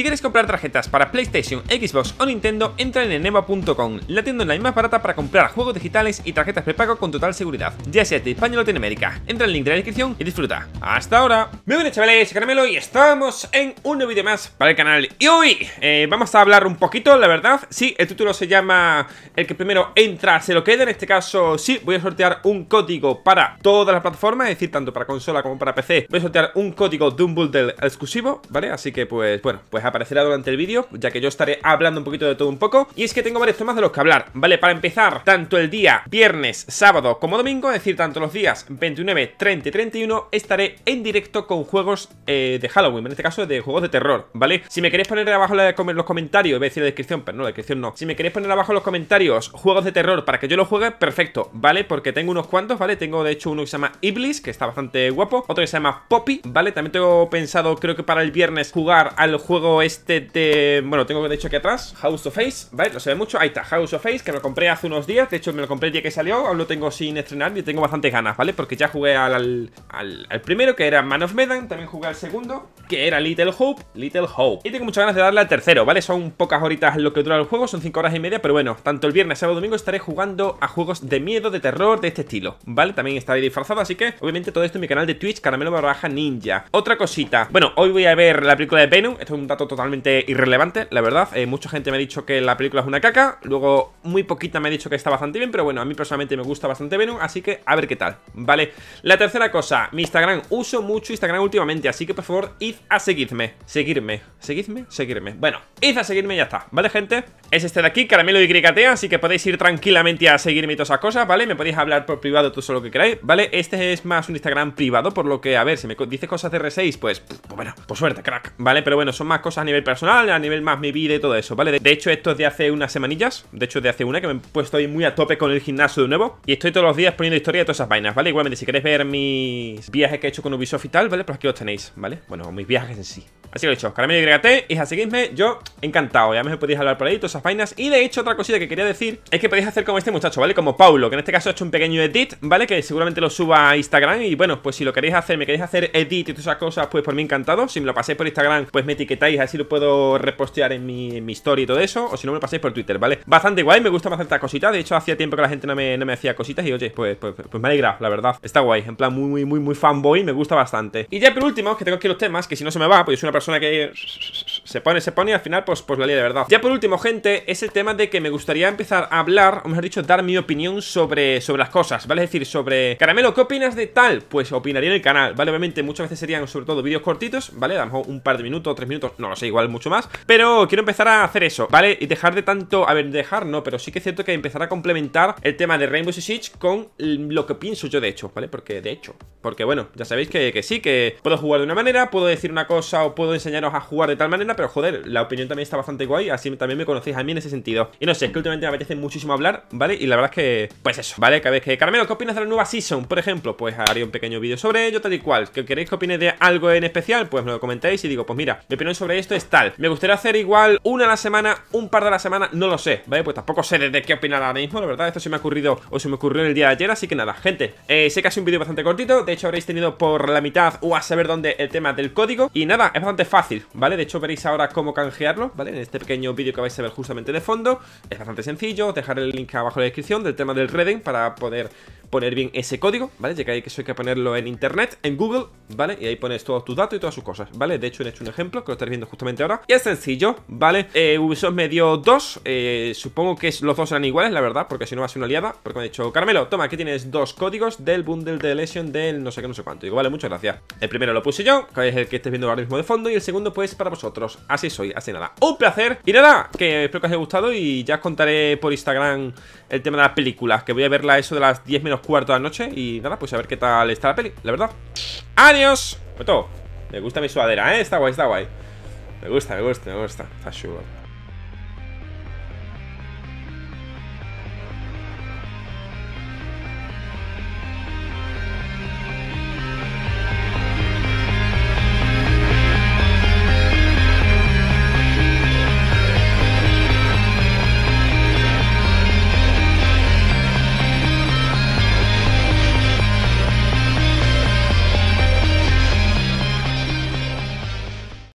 Si quieres comprar tarjetas para PlayStation, Xbox o Nintendo, entra en enema.com, la tienda online más barata para comprar juegos digitales y tarjetas prepago con total seguridad, ya sea de España o Latinoamérica. Entra en el link de la descripción y disfruta. ¡Hasta ahora! Muy buenas chavales, Caramelo y estamos en un nuevo vídeo más para el canal. Y hoy eh, vamos a hablar un poquito, la verdad. Sí, el título se llama El que primero entra se lo queda. En este caso, sí, voy a sortear un código para todas las plataformas, es decir, tanto para consola como para PC. Voy a sortear un código de un bundle exclusivo, ¿vale? Así que pues, bueno, pues aparecerá durante el vídeo, ya que yo estaré hablando un poquito de todo un poco. Y es que tengo varios temas de los que hablar, ¿vale? Para empezar, tanto el día viernes, sábado como domingo, es decir, tanto los días 29, 30 y 31, estaré en directo con juegos eh, de Halloween, en este caso de juegos de terror, ¿vale? Si me queréis poner abajo en los comentarios, voy a decir la descripción, pero no, la descripción no. Si me queréis poner abajo en los comentarios juegos de terror para que yo los juegue, perfecto, ¿vale? Porque tengo unos cuantos, ¿vale? Tengo de hecho uno que se llama Iblis, que está bastante guapo, otro que se llama Poppy, ¿vale? También tengo pensado, creo que para el viernes, jugar al juego este de... Bueno, tengo de hecho aquí atrás House of Face, ¿vale? No se ve mucho, ahí está House of Face, que me lo compré hace unos días De hecho me lo compré el día que salió, aún lo tengo sin estrenar Y tengo bastantes ganas, ¿vale? Porque ya jugué al, al, primero, que era Man of Medan También jugué al segundo, que era Little Hope Little Hope, y tengo muchas ganas de darle al tercero, ¿vale? Son pocas horitas lo que dura el juego, son 5 horas y media Pero bueno, tanto el viernes, sábado, domingo estaré jugando a juegos de miedo, de terror, de este estilo ¿Vale? También estaré disfrazado, así que obviamente todo esto en mi canal de Twitch, Caramelo Barraja Ninja Otra cosita, bueno, hoy voy a ver la película de Venom Esto es un totalmente irrelevante, la verdad. Eh, mucha gente me ha dicho que la película es una caca. Luego, muy poquita me ha dicho que está bastante bien, pero bueno, a mí personalmente me gusta bastante Venom, así que a ver qué tal, ¿vale? La tercera cosa, mi Instagram. Uso mucho Instagram últimamente, así que por favor, id a seguirme Seguirme. ¿Seguidme? Seguirme. Bueno, id a seguirme y ya está, ¿vale, gente? Es este de aquí, Caramelo y Gricatea, así que podéis ir tranquilamente a seguirme y todas esas cosas, ¿vale? Me podéis hablar por privado, todo lo que queráis, ¿vale? Este es más un Instagram privado, por lo que, a ver, si me dice cosas de R6, pues, pues bueno, por suerte, crack, ¿vale? Pero bueno, son más cosas a nivel personal, a nivel más mi vida y todo eso, ¿vale? De hecho, esto es de hace unas semanillas, de hecho, es de hace una que me he puesto ahí muy a tope con el gimnasio de nuevo. Y estoy todos los días poniendo historia de todas esas vainas, ¿vale? Igualmente, si queréis ver mis viajes que he hecho con Ubisoft y tal, ¿vale? Pues aquí los tenéis, ¿vale? Bueno, mis viajes en sí. Así que lo he dicho, Oscar Y a seguirme, yo encantado, ya me podéis hablar por ahí, todas esas vainas Y de hecho, otra cosita que quería decir es que podéis hacer como este muchacho, ¿vale? Como Paulo, que en este caso ha hecho un pequeño edit, ¿vale? Que seguramente lo suba a Instagram y bueno, pues si lo queréis hacer, me queréis hacer edit y todas esas cosas, pues por mí encantado Si me lo pasáis por Instagram, pues me etiquetáis, así lo puedo repostear en mi, en story y todo eso O si no, me lo pasáis por Twitter, ¿vale? Bastante guay, me gusta hacer estas cositas, de hecho hacía tiempo que la gente no me, hacía cositas y oye, pues, pues, pues me alegra, la verdad Está guay, en plan muy, muy, muy, muy fanboy, me gusta bastante Y ya por último, que tengo aquí los temas, que si no se me va, pues es una persona que se pone, se pone y al final pues, pues la de verdad Ya por último, gente, es el tema de que me gustaría empezar a hablar, o mejor dicho, dar mi opinión sobre, sobre las cosas, ¿vale? Es decir, sobre... Caramelo, ¿qué opinas de tal? Pues opinaría en el canal, ¿vale? Obviamente muchas veces serían sobre todo vídeos cortitos, ¿vale? A lo mejor un par de minutos, tres minutos, no lo sé, igual mucho más Pero quiero empezar a hacer eso, ¿vale? Y dejar de tanto... A ver, dejar no, pero sí que es cierto que empezar a complementar el tema de Rainbow Six Siege con lo que pienso yo de hecho, ¿vale? Porque de hecho, porque bueno, ya sabéis que, que sí, que puedo jugar de una manera, puedo decir una cosa o puedo enseñaros a jugar de tal manera pero joder, la opinión también está bastante guay, así también me conocéis a mí en ese sentido. Y no sé, es que últimamente me apetece muchísimo hablar, ¿vale? Y la verdad es que, pues eso, ¿vale? Cada vez que, Carmelo, ¿qué opinas de la nueva season? Por ejemplo, pues haré un pequeño vídeo sobre ello, tal y cual. ¿Que queréis que opine de algo en especial? Pues me lo comentéis y digo, pues mira, mi opinión sobre esto es tal. Me gustaría hacer igual una a la semana, un par de la semana, no lo sé, ¿vale? Pues tampoco sé desde qué opinar ahora mismo, la verdad, esto se me ha ocurrido o se me ocurrió en el día de ayer, así que nada, gente, eh, sé que ha un vídeo bastante cortito, de hecho habréis tenido por la mitad o a saber dónde el tema del código, y nada, es bastante fácil, ¿vale? De hecho veréis a ahora cómo canjearlo, ¿vale? En este pequeño vídeo que vais a ver justamente de fondo. Es bastante sencillo, dejaré el link abajo en la descripción del tema del Reden para poder poner bien ese código, ¿vale? Ya que hay que, eso hay que ponerlo en internet, en Google, ¿vale? Y ahí pones todos tus datos y todas sus cosas, ¿vale? De hecho, he este hecho un ejemplo que lo estaréis viendo justamente ahora. Y es sencillo, ¿vale? Eh, Ubisoft me dio dos. Eh, supongo que los dos serán iguales, la verdad, porque si no va a ser una liada. Porque me ha dicho, Carmelo, toma, aquí tienes dos códigos del bundle de lesión del no sé qué, no sé cuánto. Digo, vale, muchas gracias. El primero lo puse yo, que es el que estés viendo ahora mismo de fondo. Y el segundo, pues, para vosotros. Así soy, así nada. Un placer. Y nada, que espero que os haya gustado. Y ya os contaré por Instagram el tema de las películas. Que voy a verla eso de las 10 menos cuarto de la noche Y nada, pues a ver qué tal está la peli, la verdad ¡Adiós! Pues todo. Me gusta mi sudadera, ¿eh? Está guay, está guay Me gusta, me gusta, me gusta Está chulo